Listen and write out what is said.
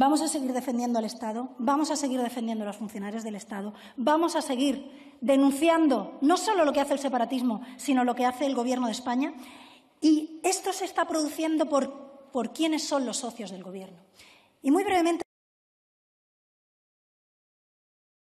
Vamos a seguir defendiendo al Estado, vamos a seguir defendiendo a los funcionarios del Estado, vamos a seguir denunciando no solo lo que hace el separatismo, sino lo que hace el Gobierno de España. Y esto se está produciendo por, por quiénes son los socios del Gobierno. Y muy brevemente.